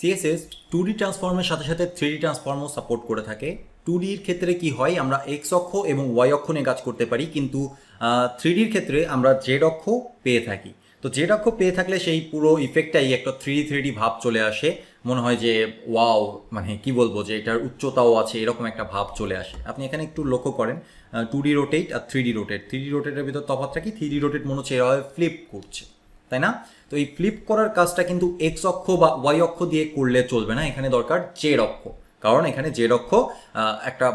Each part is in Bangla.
সিএসএস টু ডি ট্রান্সফর্মের সাথে সাথে থ্রি ডি ট্রান্সফর্মও সাপোর্ট করে থাকে টু ডির ক্ষেত্রে কি হয় আমরা এক্স অক্ষ এবং ওয়াই অক্ষ নিয়ে কাজ করতে পারি কিন্তু থ্রি ডির ক্ষেত্রে আমরা জেড অক্ষ পেয়ে থাকি তো জেড অক্ষ পেয়ে থাকলে সেই পুরো ইফেক্টটাই একটা থ্রি থ্রি ডি ভাব চলে আসে মনে হয় যে ওয়াও মানে কি বলবো যে এটার উচ্চতাও আছে এরকম একটা ভাব চলে আসে আপনি এখানে একটু লক্ষ্য করেন টু ডি রোটেট আর three D rotate three D রোটেটের ভিতর তফাৎটা কি থ্রি ডি রোটেট মনে হচ্ছে এভাবে ফ্লিপ করছে তাই না তো এই ফ্লিপ করার কাজটা কিন্তু এক্স অক্ষ বা ওয়াই অক্ষ দিয়ে করলে চলবে না এখানে দরকার জেড অক্ষ কারণ এখানে জেড অক্ষ একটা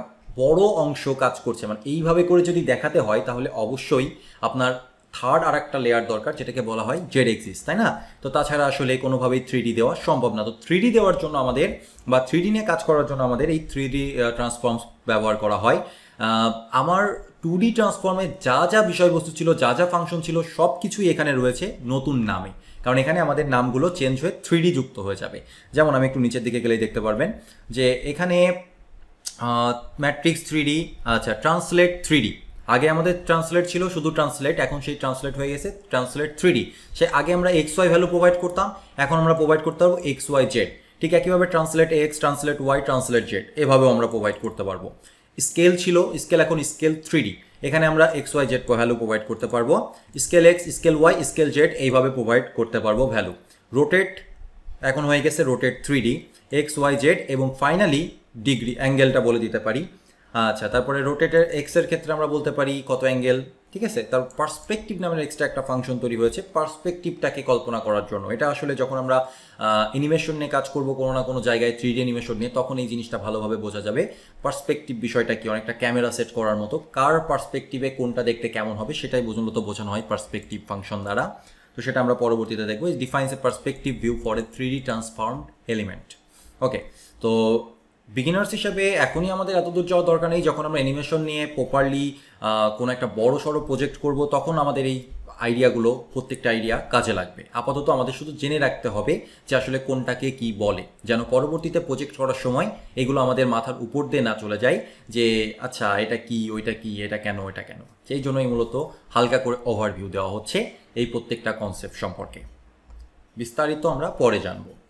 বড় অংশ কাজ করছে মানে এইভাবে করে যদি দেখাতে হয় তাহলে অবশ্যই আপনার থার্ড আর একটা লেয়ার দরকার যেটাকে বলা হয় জেড এক্সিস তাই না তো তাছাড়া আসলে কোনোভাবেই থ্রি দেওয়া সম্ভব না তো থ্রি দেওয়ার জন্য আমাদের বা থ্রি নিয়ে কাজ করার জন্য আমাদের এই থ্রি ডি ট্রান্সফর্মস ব্যবহার করা হয় আমার টু ডি ট্রান্সফর্মে যা যা বিষয়বস্তু ছিল যা যা ফাংশন ছিল সব কিছুই এখানে রয়েছে নতুন নামে কারণ এখানে আমাদের নামগুলো চেঞ্জ হয়ে থ্রি যুক্ত হয়ে যাবে যেমন আমি একটু নিচের দিকে গেলেই দেখতে পারবেন যে এখানে ম্যাট্রিক্স থ্রি আচ্ছা ট্রান্সলেট থ্রি আগে আমাদের ট্রান্সলেট ছিল শুধু ট্রান্সলেট এখন সেই ট্রান্সলেট হয়ে গেছে ট্রান্সলেট থ্রি সে আগে আমরা এক্স ওয়াই ভ্যালু প্রোভাইড করতাম এখন আমরা প্রোভাইড করতে পারবো এক্স ওয়াই জেড ঠিক একইভাবে translate X translate Y translate Z এভাবেও আমরা প্রোভাইড করতে পারবো স্কেল ছিল স্কেল এখন স্কেল থ্রি এখানে আমরা X Y Z value provide করতে পারবো scale X scale Y scale Z এইভাবে প্রোভাইড করতে পারবো ভ্যালু রোটেট এখন হয়ে গেছে rotate three D X Y Z এবং ফাইনালি ডিগ্রি অ্যাঙ্গেলটা বলে দিতে পারি আচ্ছা তারপরে রোটেটের এক্সের ক্ষেত্রে আমরা বলতে পারি কত অ্যাঙ্গেল ঠিক আছে তার পার্সপেক্টিভ নামের এক্সট্রা একটা ফাংশন তৈরি হয়েছে পার্সপেক্টিভটাকে কল্পনা করার জন্য এটা আসলে যখন আমরা অ্যানিমেশন নিয়ে কাজ করব কোনো না কোনো জায়গায় থ্রি ডি অ্যানিমেশন নিয়ে তখন এই জিনিসটা ভালোভাবে বোঝা যাবে পার্সপেক্টিভ বিষয়টা কি অনেকটা ক্যামেরা সেট করার মতো কার পার্সপেক্টিভে কোনটা দেখতে কেমন হবে সেটাই মতো বোঝানো হয় পার্সপেক্টিভ ফাংশন দ্বারা তো সেটা আমরা পরবর্তীতে দেখবো defines a perspective view for a three D transformed element okay তো বিগিনার্স হিসেবে এখনই আমাদের এত দূর যাওয়ার দরকার নেই যখন আমরা অ্যানিমেশন নিয়ে প্রপারলি কোনো একটা বড় সড়ো প্রজেক্ট করব তখন আমাদের এই আইডিয়াগুলো প্রত্যেকটা আইডিয়া কাজে লাগবে আপাতত আমাদের শুধু জেনে রাখতে হবে যে আসলে কোনটাকে কি বলে যেন পরবর্তীতে প্রজেক্ট করার সময় এগুলো আমাদের মাথার উপর দিয়ে না চলে যায় যে আচ্ছা এটা কি ওইটা কি এটা কেন ওইটা কেন সেই জন্যই মূলত হালকা করে ওভারভিউ দেওয়া হচ্ছে এই প্রত্যেকটা কনসেপ্ট সম্পর্কে বিস্তারিত আমরা পরে জানবো